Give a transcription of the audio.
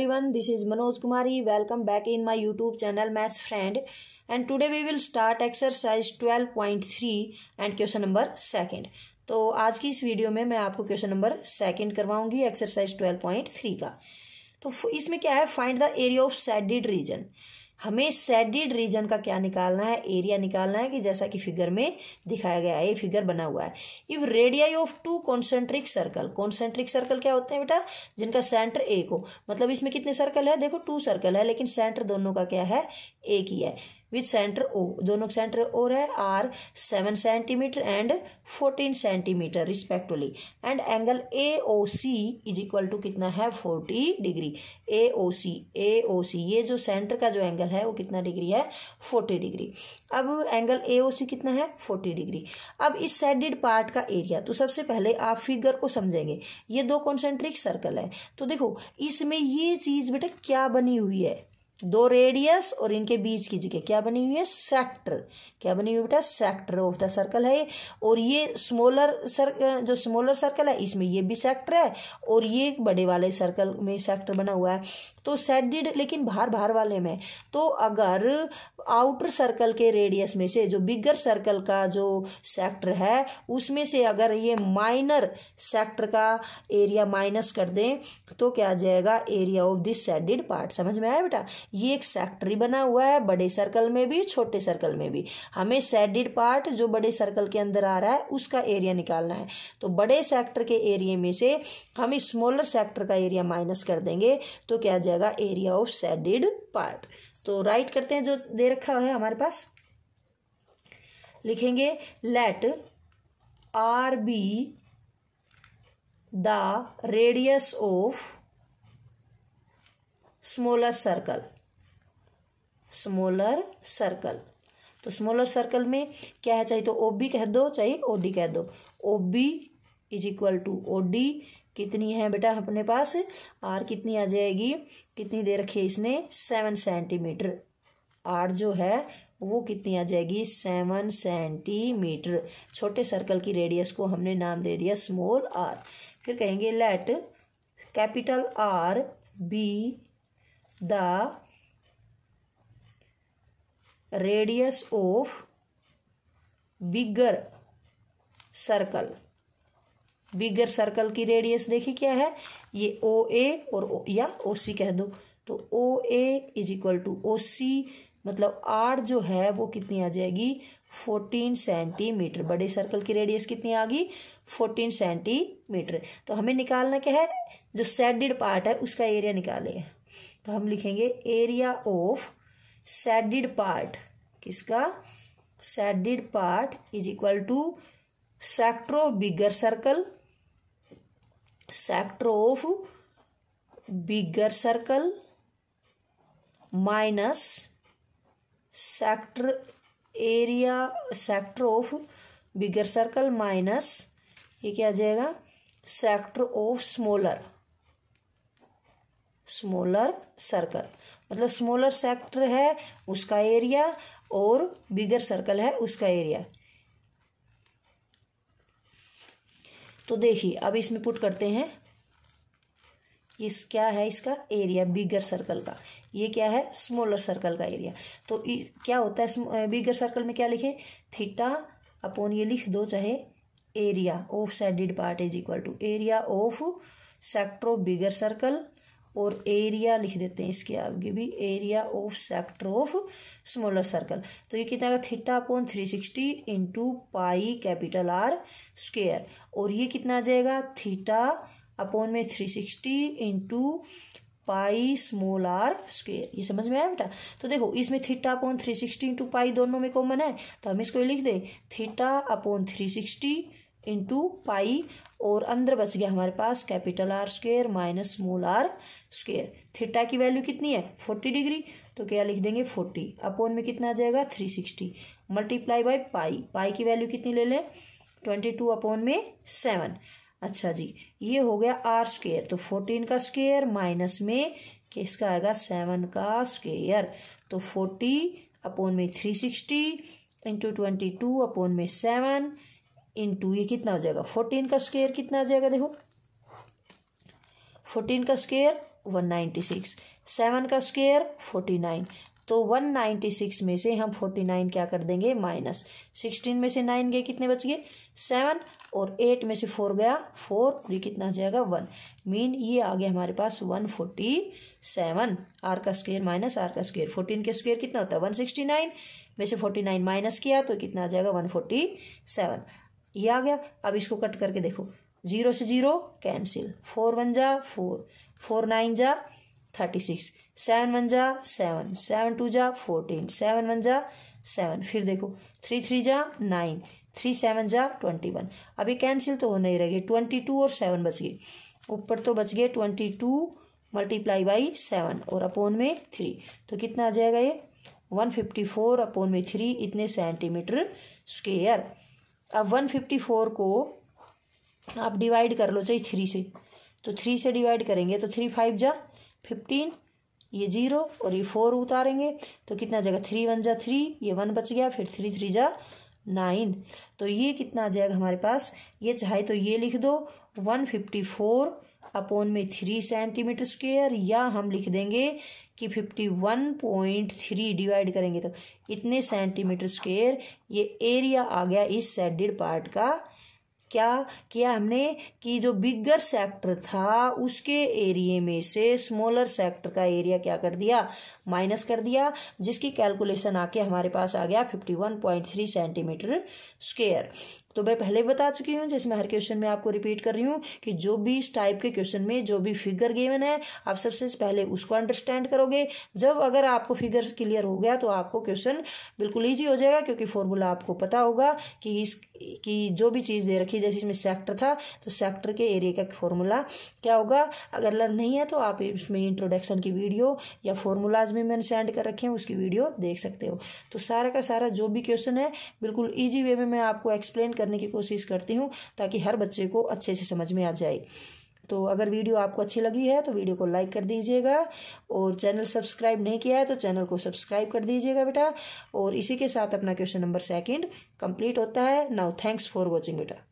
everyone this is Manoj Kumari welcome back in my YouTube channel maths friend and today we will start exercise 12.3 and question number second तो आज की इस वीडियो में मैं आपको क्वेश्चन नंबर सेकंड करवाऊंगी एक्सरसाइज ट्वेल्व पॉइंट थ्री का तो इसमें क्या है find the area of shaded region हमें सेडिड रीजन का क्या निकालना है एरिया निकालना है कि जैसा कि फिगर में दिखाया गया है ये फिगर बना हुआ है if radii of two concentric circle concentric circle क्या होते हैं बेटा जिनका सेंटर एक हो मतलब इसमें कितने सर्कल है देखो टू सर्कल है लेकिन सेंटर दोनों का क्या है एक ही है विथ सेंटर ओ दोनों का सेंटर ओ है R seven centimetre and fourteen centimetre respectively and angle A O C is equal to कितना है फोर्टी डिग्री ए ओ सी ए ओ सी ये जो सेंटर का जो एंगल है वो कितना डिग्री है फोर्टी डिग्री अब एंगल ए ओ सी कितना है फोर्टी डिग्री अब इस सेडेड पार्ट का एरिया तो सबसे पहले आप फिगर को समझेंगे ये दो कॉन्सेंट्रिक सर्कल है तो देखो इसमें ये चीज बेटा क्या बनी हुई है दो रेडियस और इनके बीच की जगह क्या बनी हुई है सेक्टर क्या बनी हुई बेटा सेक्टर ऑफ द सर्कल है और ये स्मॉलर सर्कल जो स्मॉलर सर्कल है इसमें ये भी सेक्टर है और ये बड़े वाले सर्कल में सेक्टर बना हुआ है तो सेट डिड लेकिन बाहर बाहर वाले में तो अगर आउटर सर्कल के रेडियस में से जो बिगर सर्कल का जो सेक्टर है उसमें से अगर ये माइनर सेक्टर का एरिया माइनस कर दें तो क्या आ जाएगा area of this shaded part समझ में आया बेटा ये एक सेक्टरी बना हुआ है बड़े सर्कल में भी छोटे सर्कल में भी हमें सेडिड पार्ट जो बड़े सर्कल के अंदर आ रहा है उसका एरिया निकालना है तो बड़े सेक्टर के एरिए में से हम स्मॉलर सेक्टर का एरिया माइनस कर देंगे तो क्या जाएगा एरिया ऑफ सेडेड पार्ट तो राइट करते हैं जो दे रखा है हमारे पास लिखेंगे let R be the radius of smaller circle smaller circle तो स्मॉलर सर्कल में क्या है चाहिए तो ओबी कह दो चाहिए ओडी कह दो OB is equal to O D कितनी है बेटा अपने पास आर कितनी आ जाएगी कितनी दे रखी है इसने सेवन सेंटीमीटर आर जो है वो कितनी आ जाएगी सेवन सेंटीमीटर छोटे सर्कल की रेडियस को हमने नाम दे दिया स्मॉल आर फिर कहेंगे let capital R be the radius of bigger circle bigger circle की रेडियस देखिए क्या है ये ओ ए और ओ, या ओ सी कह दो तो O A is equal to O C मतलब आर जो है वो कितनी आ जाएगी फोर्टीन सेंटीमीटर बड़े सर्कल की रेडियस कितनी आ गई फोर्टीन सेंटीमीटर तो हमें निकालना क्या है जो सेडिड पार्ट है उसका एरिया निकाले तो हम लिखेंगे एरिया ऑफ सेडिड पार्ट किसका shaded part is equal to sector bigger circle sector of bigger circle minus sector area sector of bigger circle minus ये क्या आ जाएगा sector of smaller smaller circle मतलब स्मॉलर सेक्टर है उसका area और बिगर circle है उसका एरिया तो देखिए अब इसमें पुट करते हैं इस क्या है इसका एरिया बिगर सर्कल का ये क्या है स्मॉलर सर्कल का एरिया तो क्या होता है बिगर सर्कल में क्या लिखें थीटा अपॉन ये लिख दो चाहे area of shaded part is equal to area of sector of bigger circle और एरिया लिख देते हैं इसके आगे भी area of sector of smaller circle तो ये कितना आएगा theta upon three sixty into pi capital R square और ये कितना आ जाएगा थीटा अपॉन में three sixty into pi small R square ये समझ में आया बेटा तो देखो इसमें theta upon three sixty into pi दोनों में कॉमन है तो हम इसको लिख दें theta upon three sixty into pi और अंदर बच गया हमारे पास capital R square minus small R square theta की वैल्यू कितनी है फोर्टी डिग्री तो क्या लिख देंगे फोर्टी अपोन में कितना आ जाएगा three sixty multiply by pi pi की वैल्यू कितनी ले लें ट्वेंटी टू अपोन में सेवन अच्छा जी ये हो गया आर स्क्र तो फोर्टीन का स्क्र माइनस में किसका आएगा सेवन का स्क्र तो फोर्टी अपोन में three sixty into twenty two upon में सेवन इन टू ये कितना हो जाएगा फोर्टीन का स्क्वेयर कितना आ जाएगा देखो फोर्टीन का square one ninety six seven का स्क्वेयर फोर्टी नाइन तो वन नाइन्टी सिक्स में से हम फोर्टी नाइन क्या कर देंगे माइनस सिक्सटीन में से नाइन गए कितने बच गए सेवन और एट में से फोर गया फोर तो ये कितना आ जाएगा वन मीन ये आ गया हमारे पास वन फोर्टी सेवन आर का स्क्वेयर माइनस आर का स्क्वेयर फोर्टीन का स्क्वेयर कितना होता है वन सिक्सटी नाइन में से फोर्टी नाइन माइनस किया तो कितना आ जाएगा वन फोर्टी सेवन ये आ गया अब इसको कट करके देखो जीरो से जीरो कैंसिल फोर वन जा फोर फोर नाइन जा थर्टी सिक्स सेवन वन जा सेवन सेवन टू जा फोर्टीन सेवन वन जा सेवन फिर देखो थ्री थ्री जा नाइन थ्री सेवन जा ट्वेंटी वन अभी कैंसिल तो हो नहीं रहेगी ट्वेंटी टू और सेवन बच गए ऊपर तो बच गए twenty two multiply by seven और अपोन में थ्री तो कितना आ जाएगा ये वन फिफ्टी फोर अपोन में थ्री इतने सेंटीमीटर स्क्वेयर अब वन फिफ्टी फोर को आप डिवाइड कर लो चाहिए थ्री से तो थ्री से डिवाइड करेंगे तो थ्री फाइव जा फिफ्टीन ये जीरो और ये फोर उतारेंगे तो कितना जाएगा थ्री वन जा थ्री ये वन बच गया फिर थ्री थ्री जा नाइन तो ये कितना आ जाएगा हमारे पास ये चाहे तो ये लिख दो वन फिफ्टी फोर अपॉन में थ्री सेंटीमीटर स्क्वेयर या हम लिख देंगे कि fifty one point three divide करेंगे तो इतने सेंटीमीटर स्क्वेयर ये एरिया आ गया इस सेडेड पार्ट का क्या किया हमने कि जो बिगर सेक्टर था उसके एरिए में से स्मॉलर सेक्टर का एरिया क्या कर दिया माइनस कर दिया जिसकी कैलकुलेशन आके हमारे पास आ गया fifty one point three centimetre square तो मैं पहले बता चुकी हूँ जिसमें हर क्वेश्चन में आपको रिपीट कर रही हूँ कि जो भी इस टाइप के क्वेश्चन में जो भी फिगर गिवन है आप सबसे पहले उसको अंडरस्टैंड करोगे जब अगर आपको फिगर क्लियर हो गया तो आपको क्वेश्चन बिल्कुल ईजी हो जाएगा क्योंकि फॉर्मूला आपको पता होगा कि इस कि जो भी चीज़ दे रखी है जैसे इसमें सेक्टर था तो सेक्टर के एरिया का फॉर्मूला क्या होगा अगर लर्न नहीं है तो आप इसमें इंट्रोडक्शन की वीडियो या फॉर्मूलाज भी मैंने सेंड कर रखे हैं उसकी वीडियो देख सकते हो तो सारा का सारा जो भी क्वेश्चन है बिल्कुल ईजी वे में मैं आपको एक्सप्लेन करने की कोशिश करती हूँ ताकि हर बच्चे को अच्छे से समझ में आ जाए तो अगर वीडियो आपको अच्छी लगी है तो वीडियो को लाइक कर दीजिएगा और चैनल सब्सक्राइब नहीं किया है तो चैनल को सब्सक्राइब कर दीजिएगा बेटा और इसी के साथ अपना क्वेश्चन नंबर सेकंड कंप्लीट होता है नाउ थैंक्स फॉर वाचिंग बेटा